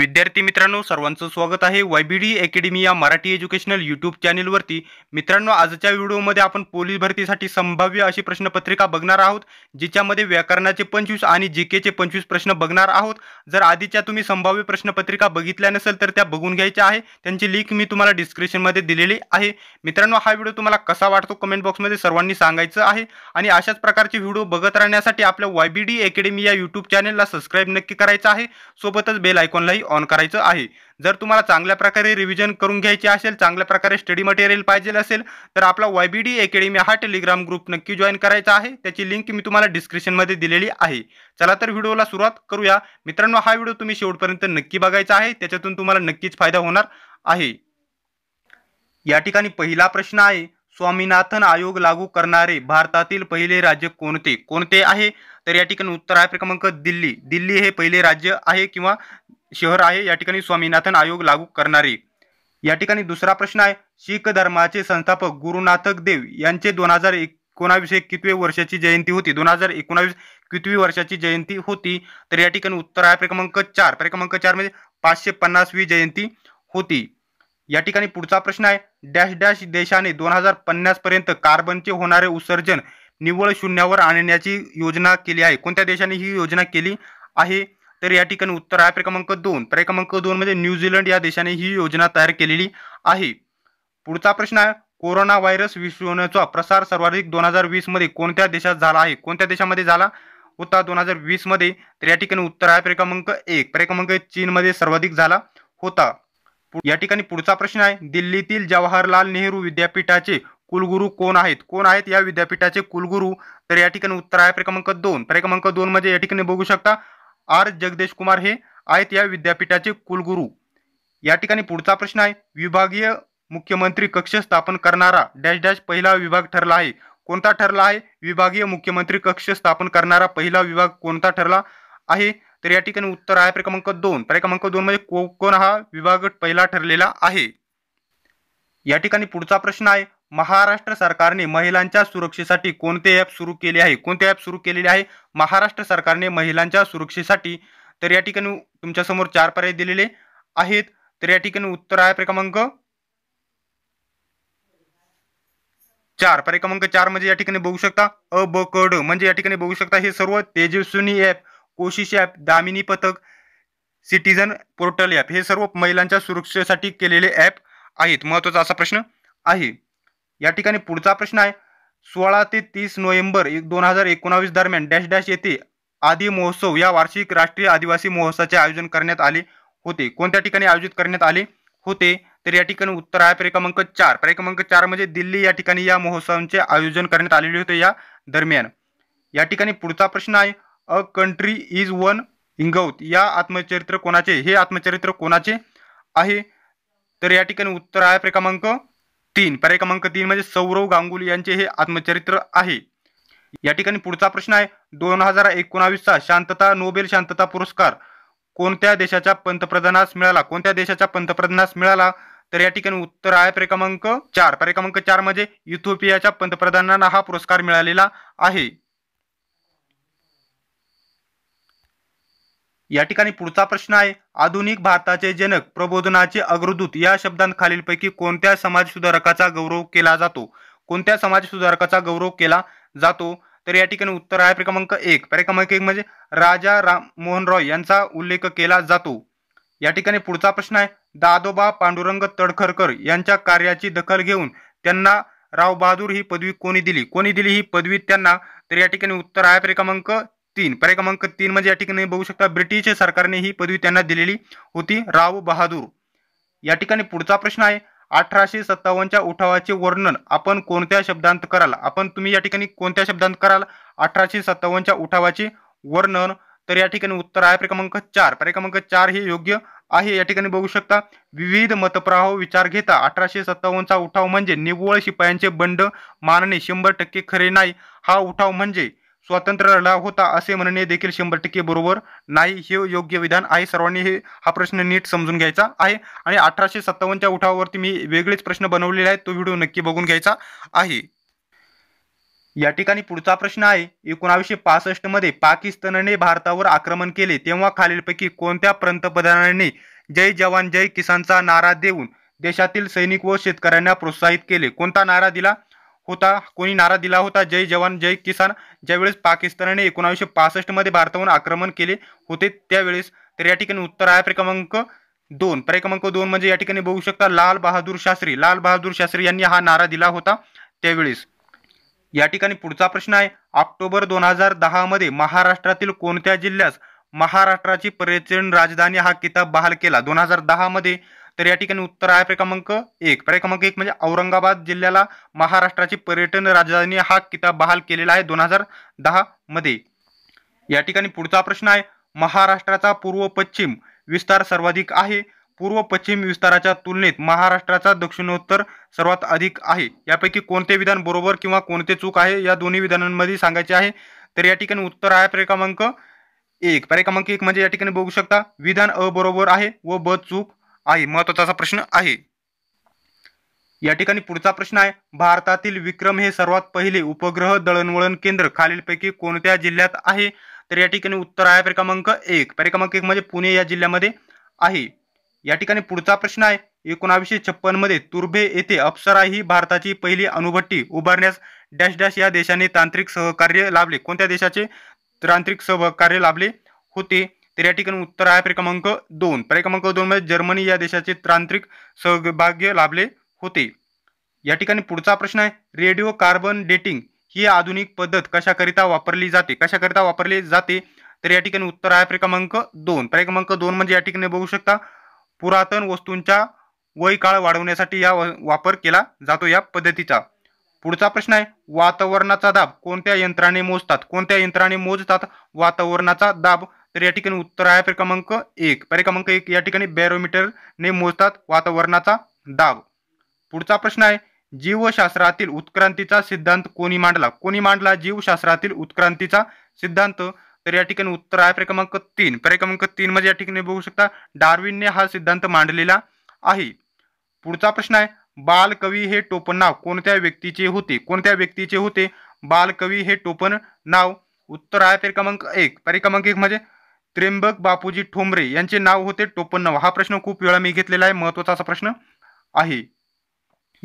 विद्यार्थी मित्रांनो सर्वांचं स्वागत आहे वाय बी डी अकॅडमी या मराठी एज्युकेशनल यूट्यूब चॅनेलवरती मित्रांनो आजच्या व्हिडिओमध्ये आपण पोलीस भरतीसाठी संभाव्य अशी प्रश्नपत्रिका बघणार आहोत जिच्यामध्ये व्याकरणाचे पंचवीस आणि जी केचे पंचवीस प्रश्न बघणार आहोत जर आधीच्या तुम्ही संभाव्य प्रश्नपत्रिका बघितल्या नसेल तर त्या बघून घ्यायच्या आहे त्यांची लिंक मी तुम्हाला डिस्क्रिप्शनमध्ये दिलेली आहे मित्रांनो हा व्हिडिओ तुम्हाला कसा वाटतो कमेंट बॉक्समध्ये सर्वांनी सांगायचं आहे आणि अशाच प्रकारचे व्हिडिओ बघत राहण्यासाठी आपल्या वाय बी डी अकॅडमी या यूट्यूब चॅनेलला सबस्क्राईब नक्की करायचं आहे सोबतच बेल आयकॉनलाही ऑन करायचं आहे जर तुम्हाला चांगल्या प्रकारे रिव्हिजन करून घ्यायचे असेल चांगल्या प्रकारे स्टडी मटेरियल पाहिजे असेल तर आपला वाय बी डी अकॅडमी हा टेलिग्राम ग्रुप नक्की जॉईन करायचा आहे त्याची लिंक मी तुम्हाला डिस्क्रिप्शनमध्ये दिलेली आहे चला तर व्हिडिओला सुरुवात करूया मित्रांनो हा व्हिडिओ तुम्ही शेवटपर्यंत नक्की बघायचा आहे त्याच्यातून तुम्हाला नक्कीच फायदा होणार आहे या ठिकाणी पहिला प्रश्न आहे स्वामीनाथन आयोग लागू करणारे भारतातील पहिले राज्य कोणते कोणते आहे तर या ठिकाणी उत्तर आहे क्रमांक दिल्ली दिल्ली हे पहिले राज्य आहे किंवा शहर आहे या ठिकाणी स्वामीनाथन आयोग लागू करणारे या ठिकाणी दुसरा प्रश्न आहे शीख धर्माचे संस्थापक गुरुनाथक देव यांचे दोन हजार एकोणावीस हे कितवे वर्षाची जयंती होती दोन हजार एकोणावीस कितवी वर्षाची जयंती होती तर या ठिकाणी उत्तर आहे क्रमांक चार क्रमांक चार म्हणजे पाचशे पन्नासवी जयंती होती या ठिकाणी पुढचा प्रश्न आहे डॅश डॅश देशाने दोन हजार पन्नास पर्यंत कार्बनचे होणारे उत्सर्जन निव्वळ शून्यावर आणण्याची योजना केली आहे कोणत्या देशाने ही योजना केली आहे तो या उत्तर है क्रमांक दोन पर्याय क्रमांक दोन मध्ये न्यूझीलंड या देशाने ही योजना तैयार के लिए पुढचा प्रश्न आहे कोरोना व्हायरस विषाणूचा प्रसार सर्वाधिक दोन हजार वीस कोणत्या को झाला आहे कोणत्या देशामध्ये होता दोन हजार वीसमध्ये तर या ठिकाणी उत्तर है क्रमांक एक पर्याय क्रमांक चीनमध्ये सर्वाधिक होता या ठिकाणी प्रश्न है दिल्ली जवाहरलाल नेहरू विद्यापीठा कुलगुरु को विद्यापीठा कुलगुरु तो यह उत्तर है पर्याय क्रमांक दोन पर्याय क्रमांक दोन मध्ये या ठिकाणी शकता आर जगदेश कुमार हे आहेत या विद्यापीठाचे कुलगुरू या ठिकाणी पुढचा प्रश्न आहे विभागीय मुख्यमंत्री कक्ष स्थापन करणारा डॅश डॅश पहिला विभाग ठरला आहे कोणता ठरला आहे विभागीय मुख्यमंत्री कक्ष स्थापन करणारा पहिला विभाग कोणता ठरला आहे तर या ठिकाणी उत्तर आहे पर्याय क्रमांक दोन पर्याय क्रमांक दोन मध्ये कोकण हा विभाग पहिला ठरलेला आहे या ठिकाणी पुढचा प्रश्न आहे महाराष्ट्र सरकारने महिलांच्या सुरक्षेसाठी कोणते ॲप सुरू केले आहे कोणते ॲप सुरू केलेले आहे महाराष्ट्र सरकारने महिलांच्या सुरक्षेसाठी तर या ठिकाणी तुमच्यासमोर चार पर्याय दिलेले आहेत तर या ठिकाणी उत्तर आहे क्रमांक चार पर्याय क्रमांक चार म्हणजे या ठिकाणी बघू शकता अ ब क ड म्हणजे या ठिकाणी बघू शकता हे सर्व Tejaswini app Koshish app Damini Pathak citizen portal app हे सर्व महिलांच्या सुरक्षेसाठी केलेले ॲप आहेत महत्त्वाचा असा प्रश्न आहे या ठिकाणी पुढचा प्रश्न आहे सोळा ते तीस नोव्हेंबर दोन हजार एकोणावीस दरम्यान डॅश डॅश येथे आदी महोत्सव या वार्षिक राष्ट्रीय आदिवासी महोत्सवाचे आयोजन करण्यात आले होते कोणत्या ठिकाणी आयोजित करण्यात आले होते तर या ठिकाणी उत्तर आहे पर्याय क्रमांक चार पर्याय क्रमांक चार म्हणजे दिल्ली या ठिकाणी या महोत्सवांचे आयोजन करण्यात आलेले होते या दरम्यान या ठिकाणी पुढचा प्रश्न आहे अ कंट्री इज वन इंगौत या आत्मचरित्र कोणाचे हे आत्मचरित्र कोणाचे आहे तर या ठिकाणी उत्तर आहे क्रमांक तीन पर्याय क्रमांक तीन म्हणजे सौरव गांगुली यांचे हे आत्मचरित्र आहे या ठिकाणी पुढचा प्रश्न आहे दोन हजार एकोणावीसचा शांतता नोबेल शांतता पुरस्कार कोणत्या देशाच्या पंतप्रधानास मिळाला कोणत्या देशाच्या पंतप्रधानास मिळाला तर या ठिकाणी उत्तर आहे पर्याय क्रमांक चार पर्याय क्रमांक चार म्हणजे इथोपियाच्या पंतप्रधानांना हा पुरस्कार मिळालेला आहे या ठिकाणी पुढचा प्रश्न आहे आधुनिक भारताचे जनक प्रबोधनाचे अग्रदूत या शब्दांखालीलपैकी कोणत्या समाजसुधारकाचा गौरव केला जातो कोणत्या समाजसुधारकाचा गौरव केला जातो तर या ठिकाणी उत्तर आहे क्रमांक एक क्रमांक एक म्हणजे राजा राम मोहन रॉय यांचा उल्लेख केला जातो या ठिकाणी पुढचा प्रश्न आहे दादोबा पांडुरंग तडखरकर यांच्या कार्याची दखल घेऊन त्यांना राव बहादूर ही पदवी कोणी दिली कोणी दिली ही पदवी त्यांना तर या ठिकाणी उत्तर आहे क्रमांक तीन पर्याय क्रमांक तीन म्हणजे या ठिकाणी बघू शकता ब्रिटिश सरकारने ही पदवी त्यांना दिलेली होती राव बहादूर या ठिकाणी पुढचा प्रश्न आहे अठराशे सत्तावन्नच्या उठावाचे वर्णन आपण कोणत्या शब्दांत कराल आपण तुम्ही या ठिकाणी कोणत्या शब्दांत कराल अठराशे सत्तावन्नच्या उठावाचे वर्णन तर या ठिकाणी उत्तर आहे क्रमांक चार क्रमांक चार हे योग्य आहे या ठिकाणी बघू शकता विविध मतप्रवाह विचार घेता अठराशे सत्तावन्नचा उठाव म्हणजे निव्वळ शिपायांचे बंड मानणे शंभर टक्के खरे नाही हा उठाव म्हणजे स्वातंत्र्य लढा होता असे म्हणणे देखील शंभर टक्के बरोबर नाही हे योग्य विधान आहे सर्वांनी हे हा प्रश्न नीट समजून घ्यायचा आहे आणि अठराशे सत्तावन्नच्या उठावावरती मी वेगळेच प्रश्न बनवलेले आहेत तो व्हिडिओ नक्की बघून घ्यायचा आहे या ठिकाणी पुढचा प्रश्न आहे एकोणावीसशे पासष्टमध्ये पाकिस्तानने भारतावर आक्रमण केले तेव्हा खालीलपैकी कोणत्या पंतप्रधानांनी जय जवान जय किसानचा नारा देऊन देशातील सैनिक व शेतकऱ्यांना प्रोत्साहित केले कोणता नारा दिला होता कोणी नारा दिला होता जय जवान जय किसान ज्यावेळेस पाकिस्तानने एकोणावीसशे पासष्टमध्ये भारतावर आक्रमण केले होते त्यावेळेस तर या ठिकाणी उत्तर आहे क्रमांक दोन पर्याय क्रमांक दोन म्हणजे या ठिकाणी बघू शकता लाल बहादूर शास्त्री लाल बहादूर शास्त्री यांनी हा नारा दिला होता त्यावेळेस या ठिकाणी पुढचा प्रश्न आहे ऑक्टोबर दोन हजार दहामध्ये महाराष्ट्रातील कोणत्या जिल्ह्यास महाराष्ट्राची पर्यटन राजधानी हा किताब बहाल केला दोन हजार दहामध्ये तर या ठिकाणी उत्तर आहे पर्याय क्रमांक एक पर्याय क्रमांक एक म्हणजे औरंगाबाद जिल्ह्याला महाराष्ट्राची पर्यटन राजधानी हा किताब बहाल केलेला आहे दोन हजार दहा मध्ये या ठिकाणी पुढचा प्रश्न आहे महाराष्ट्राचा पूर्व पश्चिम विस्तार सर्वाधिक आहे पूर्व पश्चिम विस्ताराच्या तुलनेत महाराष्ट्राचा दक्षिणोत्तर सर्वात अधिक आहे यापैकी कोणते विधान बरोबर किंवा कोणते चूक आहे या दोन्ही विधानांमध्ये सांगायचे आहे तर या ठिकाणी उत्तर आहे पर्याय क्रमांक एक पर्याय क्रमांक एक म्हणजे या ठिकाणी बघू शकता विधान अ बरोबर आहे व ब चूक आहे महत्वाचा प्रश्न आहे या ठिकाणी पुढचा प्रश्न आहे भारतातील विक्रम हे सर्वात पहिले उपग्रह दळणवळण केंद्र खालीलपैकी कोणत्या जिल्ह्यात आहे तर या ठिकाणी उत्तर आहे परिक्रमांक एक परिक्रमांक एक म्हणजे पुणे या जिल्ह्यामध्ये आहे या ठिकाणी पुढचा प्रश्न आहे एकोणावीसशे मध्ये तुर्भे येथे अप्सरा ही भारताची पहिली अणुभट्टी उभारण्यास डॅश डॅश या देशाने तांत्रिक सहकार्य लाभले कोणत्या देशाचे तांत्रिक सहकार्य लाभले होते तर या ठिकाणी उत्तर आहे पर्याय क्रमांक दोन पर्याय क्रमांक मध्ये जर्मनी या देशाचे तांत्रिक सहभाग्य लाभले होते या ठिकाणी पुढचा प्रश्न आहे रेडिओ कार्बन डेटिंग ही आधुनिक पद्धत कशाकरिता वापरली जाते कशाकरिता वापरली जाते तर या ठिकाणी उत्तर आहे पर्याय क्रमांक दोन पर्याय क्रमांक दोन म्हणजे या ठिकाणी बघू शकता पुरातन वस्तूंच्या वय काळ वाढवण्यासाठी या वापर केला जातो या पद्धतीचा पुढचा प्रश्न आहे वातावरणाचा दाब कोणत्या यंत्राने मोजतात कोणत्या यंत्राने मोजतात वातावरणाचा दाब तर या ठिकाणी उत्तर आहे पर्याय क्रमांक एक पर्याय क्रमांक एक या ठिकाणी बॅरोमीटरने मोजतात वातावरणाचा दाब पुढचा प्रश्न आहे जीवशास्त्रातील उत्क्रांतीचा सिद्धांत कोणी मांडला कोणी मांडला जीवशास्त्रातील उत्क्रांतीचा सिद्धांत तर या ठिकाणी उत्तर आहे पर्याय क्रमांक तीन पर्याय क्रमांक तीन मध्ये या ठिकाणी बघू शकता डार्विनने हा सिद्धांत मांडलेला आहे पुढचा प्रश्न आहे बालकवी हे टोपण नाव कोणत्या व्यक्तीचे होते कोणत्या व्यक्तीचे होते बालकवी हे टोपण नाव उत्तर आहे पर्याय क्रमांक एक पर्याय क्रमांक एक म्हणजे त्र्यंबक बापूजी ठोंबरे यांचे नाव होते टोपन्नव हा प्रश्न खूप वेळा मी घेतलेला आहे महत्वाचा असा प्रश्न आहे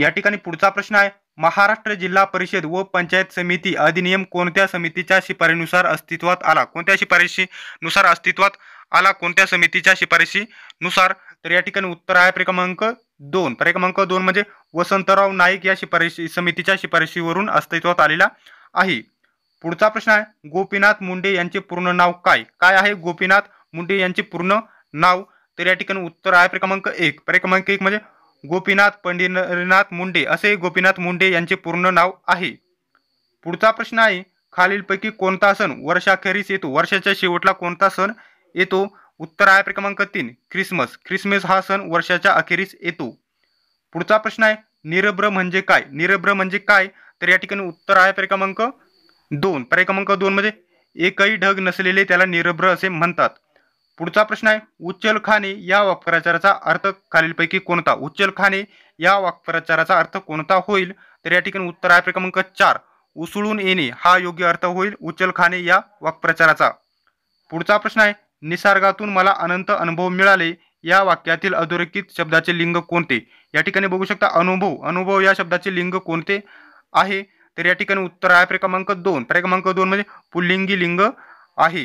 या ठिकाणी पुढचा प्रश्न आहे महाराष्ट्र जिल्हा परिषद व पंचायत समिती अधिनियम कोणत्या समितीच्या शिफारीनुसार अस्तित्वात आला कोणत्या शिफारशीनुसार अस्तित्वात आला कोणत्या समितीच्या शिफारशीनुसार तर या ठिकाणी उत्तर आहे क्रमांक दोन क्रमांक दोन म्हणजे वसंतराव नाईक या शिफारशी समितीच्या शिफारशीवरून अस्तित्वात आलेला आहे पुढचा प्रश्न आहे गोपीनाथ मुंडे यांचे पूर्ण नाव काय काय आहे गोपीनाथ मुंडे यांचे पूर्ण नाव तर या ठिकाणी उत्तर आहे क्रमांक एक पर्याय क्रमांक एक म्हणजे गोपीनाथ पंडितनाथ मुंडे असे गोपीनाथ मुंडे यांचे पूर्ण नाव आहे पुढचा प्रश्न आहे खालीलपैकी कोणता सण वर्षाखेरीस येतो वर्षाच्या शेवटला कोणता सण येतो उत्तर आहे क्रमांक तीन ख्रिसमस ख्रिसमस हा सण वर्षाच्या अखेरीस येतो पुढचा प्रश्न आहे निरभ्र म्हणजे काय निरभ्र म्हणजे काय तर या ठिकाणी उत्तर आहे क्रमांक दोन पर्याय क्रमांक दोन मध्ये एकही ढग नसलेले त्याला निरभ्र असे म्हणतात पुढचा प्रश्न आहे उच्चल या वाक्प्रचाराचा अर्थ खालीलपैकी कोणता उच्चल या वाक्प्रचाराचा अर्थ कोणता होईल तर या ठिकाणी उत्तर आहे क्रमांक चार उसळून येणे हा योग्य अर्थ होईल उच्चलखाने या वाक्प्रचाराचा पुढचा प्रश्न आहे निसर्गातून मला अनंत अनुभव मिळाले या वाक्यातील अधोरेखित शब्दाचे लिंग कोणते या ठिकाणी बघू शकता अनुभव अनुभव या शब्दाचे लिंग कोणते आहे तर या ठिकाणी उत्तर आहे पर्याय क्रमांक दोन पर्याय क्रमांक दोन म्हणजे पुल्लिंगी लिंग आहे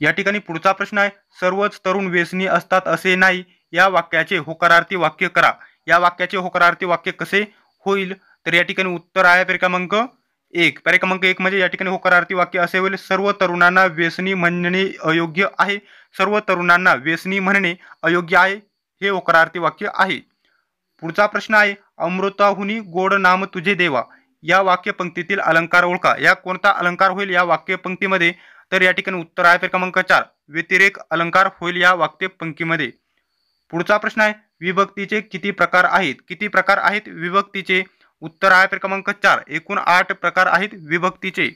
या ठिकाणी पुढचा प्रश्न आहे सर्वच तरुण व्यसनी असतात असे नाही या वाक्याचे होकारार्थी वाक्य करा या वाक्याचे होकारार्थी वाक्य कसे होईल तर या ठिकाणी उत्तर आहे पर्याय क्रमांक एक पर्याय क्रमांक एक म्हणजे या ठिकाणी होकारार्थी वाक्य असे होईल सर्व तरुणांना व्यसनी म्हणणे अयोग्य आहे सर्व तरुणांना व्यसनी म्हणणे अयोग्य आहे हे होकारार्थी वाक्य आहे पुढचा प्रश्न आहे अमृताहुनी गोड नाम तुझे देवा या वाक्यपंक्तीतील अलंकार ओळखा या कोणता अलंकार होईल या वाक्यपंक्तीमध्ये तर या ठिकाणी उत्तर आहे क्रमांक चार व्यतिरेक अलंकार होईल या वाक्यपंक्तीमध्ये पुढचा प्रश्न आहे विभक्तीचे किती प्रकार आहेत किती प्रकार आहेत विभक्तीचे उत्तर आहे क्रमांक चार एकूण आठ प्रकार आहेत विभक्तीचे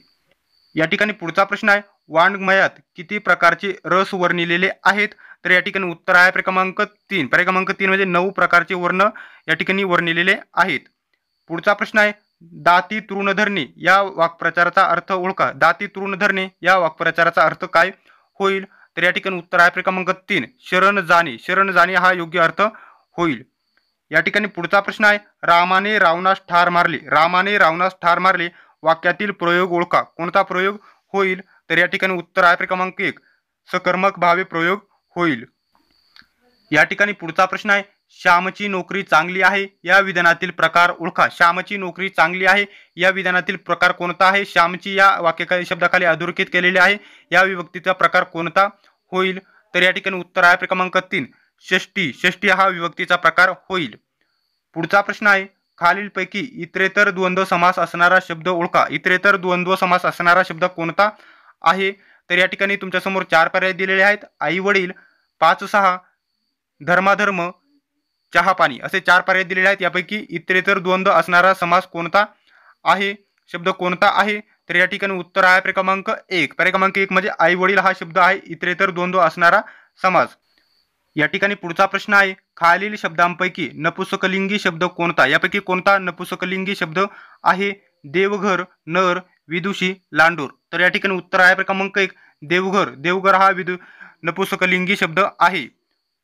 या ठिकाणी पुढचा प्रश्न आहे वाणमयात किती प्रकारचे रस वर्णिलेले आहेत तर या ठिकाणी उत्तर आहे क्रमांक तीन क्रमांक तीन म्हणजे नऊ प्रकारचे वर्ण या ठिकाणी वर्णिलेले आहेत पुढचा प्रश्न आहे दाती तृण धरणे या वाक्प्रचाराचा अर्थ ओळखा दाती तृण धरणे या वाक्प्रचाराचा अर्थ काय होईल तर या ठिकाणी उत्तर आहे क्रमांक तीन शरण जाणे शरण जाणे हा योग्य अर्थ होईल या ठिकाणी पुढचा प्रश्न आहे रामाने रावणास ठार मारले रामाने रावणास ठार मारले वाक्यातील प्रयोग ओळखा कोणता प्रयोग होईल तर या ठिकाणी उत्तर आहे क्रमांक एक सकर्मक भावे प्रयोग होईल या ठिकाणी पुढचा प्रश्न आहे श्यामची नोकरी चांगली आहे या विधानातील प्रकार ओळखा श्यामची नोकरी चांगली आहे या विधानातील प्रकार कोणता आहे श्यामची या वाक्य शब्दाखाली अधोरेखित केलेले आहे या विभक्तीचा प्रकार कोणता होईल तर या ठिकाणी उत्तर आहे क्रमांक तीन षष्टी षष्टी हा विभक्तीचा प्रकार होईल पुढचा प्रश्न आहे खालीलपैकी इतरेतर द्वंद्व समास असणारा शब्द ओळखा इतरेतर द्वंद्व समास असणारा शब्द कोणता आहे तर या ठिकाणी तुमच्यासमोर चार पर्याय दिलेले आहेत आई वडील पाच सहा धर्माधर्म चहा पाणी असे चार पर्याय दिलेले आहेत यापैकी इतरेतर द्वंद्व असणारा समास कोणता आहे शब्द कोणता आहे तर या ठिकाणी उत्तर आहे पर्याय क्रमांक एक पर्याय क्रमांक एक म्हणजे आई वडील हा शब्द आहे इतरेतर द्वंद्व असणारा समास या ठिकाणी पुढचा प्रश्न आहे खालील शब्दांपैकी नपुसकलिंगी शब्द कोणता यापैकी कोणता नपुसकलिंगी शब्द आहे देवघर नर विदुषी लांडूर तर या ठिकाणी उत्तर आहे क्रमांक एक देवघर देवघर हा विदु नपुसकलिंगी शब्द आहे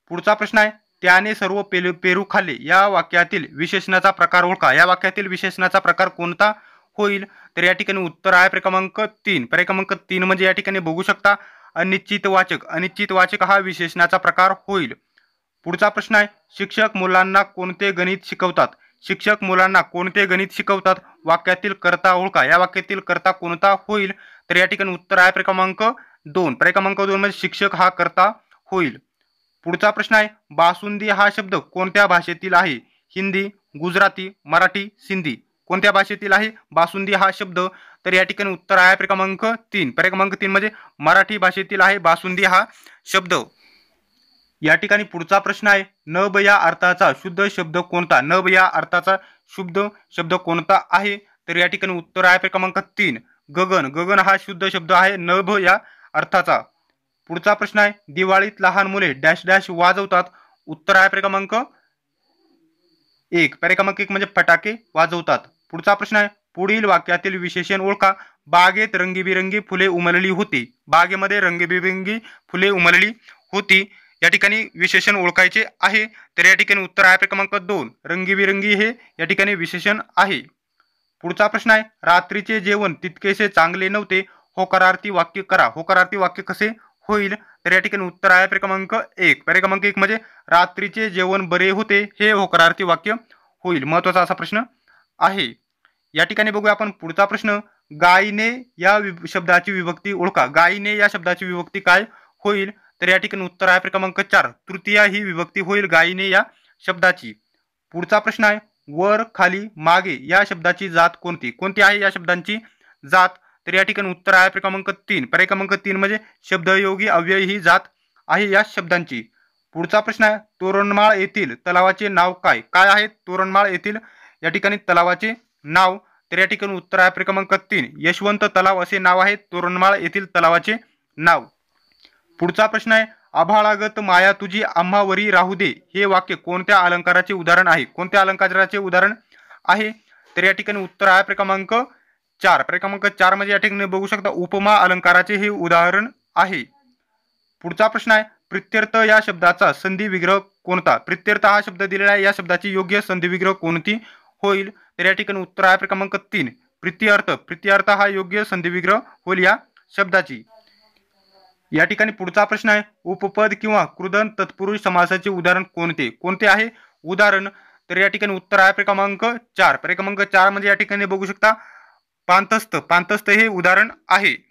पुढचा प्रश्न आहे त्याने सर्व पेलू पेरू खाल्ले या वाक्यातील विशेषणाचा प्रकार ओळखा या वाक्यातील विशेषणाचा प्रकार कोणता होईल तर या ठिकाणी उत्तर आहे क्रमांक तीन क्रमांक तीन म्हणजे या ठिकाणी बघू शकता अनिश्चित वाचक अनिश्चित वाचक हा विशेषणाचा प्रकार होईल पुढचा प्रश्न आहे शिक्षक मुलांना कोणते गणित शिकवतात शिक्षक मुलांना कोणते गणित शिकवतात वाक्यातील करता ओळखा या वाक्यातील करता कोणता होईल तर या ठिकाणी उत्तर आहे प्रक्रमांक दोन प्रक्रमांक दोन मध्ये शिक्षक हा करता होईल पुढचा प्रश्न आहे बासुंदी हा शब्द कोणत्या भाषेतील आहे हिंदी गुजराती मराठी सिंधी कोणत्या भाषेतील आहे बासुंदी हा शब्द तर या ठिकाणी उत्तर आहे प्रक्रमांक तीन प्रक्रमांक तीन म्हणजे मराठी भाषेतील आहे बासुंदी हा शब्द या ठिकाणी पुढचा प्रश्न आहे नभ या अर्थाचा शुद्ध शब्द कोणता नभ या अर्थाचा शुद्ध शब्द कोणता आहे तर या ठिकाणी उत्तर आहे क्रमांक तीन गगन गगन हा शुद्ध शब्द आहे नभ या अर्थाचा पुढचा प्रश्न आहे दिवाळीत लहान मुले डॅश डॅश वाजवतात उत्तर आहे क्रमांक एक क्रमांक एक म्हणजे फटाके वाजवतात पुढचा प्रश्न आहे पुढील वाक्यातील विशेषण ओळखा बागेत रंगीबिरंगी फुले उमलली होती बागेमध्ये रंगीबिरंगी फुले उमलली होती या ठिकाणी विशेषण ओळखायचे आहे तर या ठिकाणी उत्तर आहे क्रमांक दोन रंगीबिरंगी हे या ठिकाणी विशेषण आहे पुढचा प्रश्न आहे रात्रीचे जेवण तितकेसे चांगले नव्हते होकारार्थी वाक्य करा होकारार्थी वाक्य कसे होईल तर या ठिकाणी उत्तर आहे क्रमांक एक क्रमांक एक म्हणजे रात्रीचे जेवण बरे होते हे होकारार्थी वाक्य होईल महत्वाचा असा प्रश्न आहे या ठिकाणी बघूया आपण पुढचा प्रश्न गायीने या शब्दाची विभक्ती ओळखा गायीने या शब्दाची विभक्ती काय होईल तर या ठिकाणी उत्तर आहे क्रमांक चार तृतीया ही विभक्ती होईल गायीने या शब्दाची पुढचा प्रश्न आहे वर खाली मागे या शब्दाची जात कोणती कोणती आहे या शब्दांची जात तर या ठिकाणी उत्तर आहे क्रमांक तीन पर्याय क्रमांक तीन म्हणजे शब्दयोगी अव्यय ही जात आहे या शब्दांची पुढचा प्रश्न आहे तोरणमाळ येथील तलावाचे नाव काय काय आहे तोरणमाळ येथील या ठिकाणी तलावाचे नाव तर या ठिकाणी उत्तर आहे क्रमांक तीन यशवंत तलाव असे नाव आहे तोरणमाळ येथील तलावाचे नाव पुढचा प्रश्न आहे आभाळागत माया तुझी आम्हावरी राहू दे हे वाक्य कोणत्या अलंकाराचे उदाहरण आहे कोणत्या अलंकाराचे उदाहरण आहे तर या ठिकाणी उत्तर आहे प्रक्रमांक चार प्रक्रमांक चार म्हणजे या ठिकाणी बघू शकता उपमा अलंकाराचे हे उदाहरण आहे पुढचा प्रश्न आहे प्रित्यर्थ या शब्दाचा संधी विग्रह कोणता प्रित्यर्थ हा शब्द दिलेला आहे या शब्दाची योग्य संधी विग्रह कोणती होईल तर या ठिकाणी उत्तर आहे क्रमांक तीन प्रित्यर्थ प्रित्यर्थ हा योग्य संधी विग्रह होईल या शब्दाची या ठिकाणी पुढचा प्रश्न आहे उपपद किंवा कृदन तत्पुरुष समासाचे उदाहरण कोणते कोणते आहे उदाहरण तर या ठिकाणी उत्तर आहे क्रमांक चार क्रमांक चार म्हणजे या ठिकाणी बघू शकता पांतस्थ पांतस्थ हे उदाहरण आहे